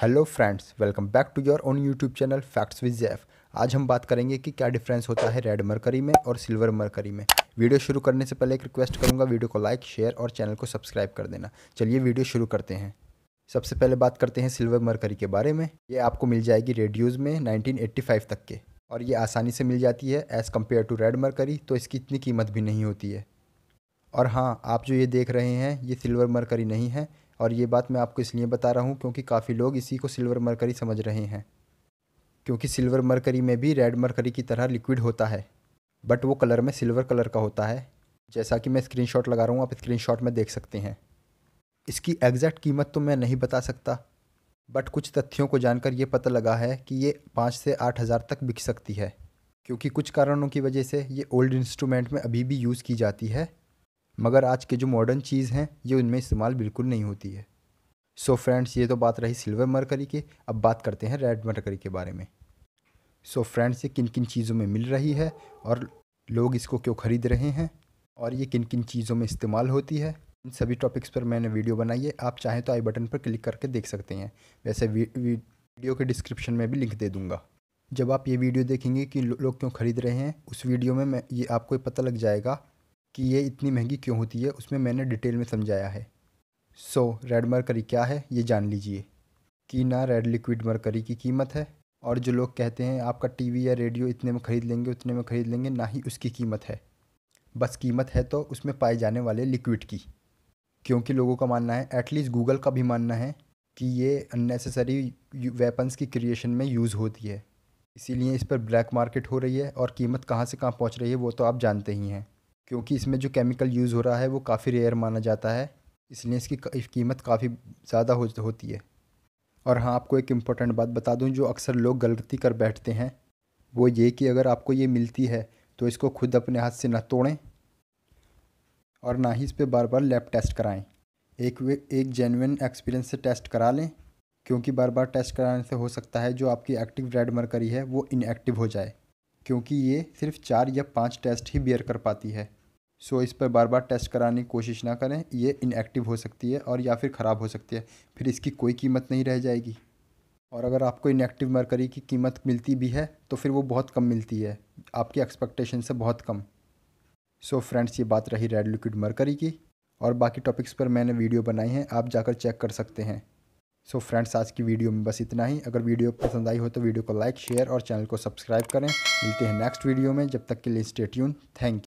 hello friends welcome back to your own YouTube channel facts with Jaff आज हम बात करेंगे कि क्या डिफरेंस होता है रेड मरकरी में और सिल्वर मरकरी में वीडियो शुरू करने से पहले एक रिक्वेस्ट करूंगा वीडियो को लाइक शेयर और चैनल को सब्सक्राइब कर देना चलिए वीडियो शुरू करते हैं सबसे पहले बात करते हैं सिल्वर मरकरी के बारे में ये आपको मिल जाएगी रेडियोज़ में नाइनटीन तक के और ये आसानी से मिल जाती है as compare to red mercury तो इसकी इतनी कीमत भी नहीं होती है और हाँ आप जो ये देख रहे हैं ये सिल्वर मरकरी नहीं है और ये बात मैं आपको इसलिए बता रहा हूँ क्योंकि काफ़ी लोग इसी को सिल्वर मरकरी समझ रहे हैं क्योंकि सिल्वर मरकरी में भी रेड मरकरी की तरह लिक्विड होता है बट वो कलर में सिल्वर कलर का होता है जैसा कि मैं स्क्रीनशॉट लगा रहा हूँ आप स्क्रीनशॉट में देख सकते हैं इसकी एग्जैक्ट कीमत तो मैं नहीं बता सकता बट कुछ तथ्यों को जानकर ये पता लगा है कि ये पाँच से आठ हज़ार तक बिक सकती है क्योंकि कुछ कारणों की वजह से ये ओल्ड इंस्ट्रूमेंट में अभी भी यूज़ की जाती है मगर आज के जो मॉडर्न चीज़ हैं ये उनमें इस्तेमाल बिल्कुल नहीं होती है सो so फ्रेंड्स ये तो बात रही सिल्वर मरकरी की अब बात करते हैं रेड मरकरी के बारे में सो so फ्रेंड्स ये किन किन चीज़ों में मिल रही है और लोग इसको क्यों ख़रीद रहे हैं और ये किन किन चीज़ों में इस्तेमाल होती है इन सभी टॉपिक्स पर मैंने वीडियो बनाई है आप चाहें तो आई बटन पर क्लिक करके देख सकते हैं वैसे वीडियो के डिस्क्रिप्शन में भी लिंक दे दूँगा जब आप ये वीडियो देखेंगे कि लोग क्यों ख़रीद रहे हैं उस वीडियो में मैं ये आपको पता लग जाएगा कि ये इतनी महंगी क्यों होती है उसमें मैंने डिटेल में समझाया है सो so, रेड मरकरी क्या है ये जान लीजिए कि ना रेड लिक्विड मरकरी की कीमत है और जो लोग कहते हैं आपका टीवी या रेडियो इतने में ख़रीद लेंगे उतने में ख़रीद लेंगे ना ही उसकी कीमत है बस कीमत है तो उसमें पाए जाने वाले लिक्विड की क्योंकि लोगों का मानना है एटलीस्ट गूगल का भी मानना है कि ये अननेसेसरी वेपन्स की क्रिएशन में यूज़ होती है इसीलिए इस पर ब्लैक मार्केट हो रही है और कीमत कहाँ से कहाँ पहुँच रही है वो तो आप जानते ही हैं क्योंकि इसमें जो केमिकल यूज़ हो रहा है वो काफ़ी रेयर माना जाता है इसलिए इसकी कीमत काफ़ी ज़्यादा हो, होती है और हाँ आपको एक इम्पोर्टेंट बात बता दूँ जो अक्सर लोग गलती कर बैठते हैं वो ये कि अगर आपको ये मिलती है तो इसको खुद अपने हाथ से ना तोड़ें और ना ही इस पर बार बार लैब टेस्ट कराएं एक वे एक जेनविन एक्सपीरियंस से टेस्ट करा लें क्योंकि बार बार टेस्ट कराने से हो सकता है जो आपकी एक्टिव रेड मरकरी है वो इनएक्टिव हो जाए क्योंकि ये सिर्फ चार या पाँच टेस्ट ही बियर कर पाती है सो इस पर बार बार टेस्ट कराने की कोशिश ना करें ये इनएक्टिव हो सकती है और या फिर ख़राब हो सकती है फिर इसकी कोई कीमत नहीं रह जाएगी और अगर आपको इनएक्टिव मरकरी की कीमत मिलती भी है तो फिर वो बहुत कम मिलती है आपकी एक्सपेक्टेशन से बहुत कम सो so फ्रेंड्स ये बात रही रेड लिक्विड मरकरी की और बाकी टॉपिक्स पर मैंने वीडियो बनाई हैं आप जाकर चेक कर सकते हैं सो so फ्रेंड्स आज की वीडियो में बस इतना ही अगर वीडियो पसंद आई हो तो वीडियो को लाइक शेयर और चैनल को सब्सक्राइब करें मिलते हैं नेक्स्ट वीडियो में जब तक के लिए स्टेट्यून थैंक यू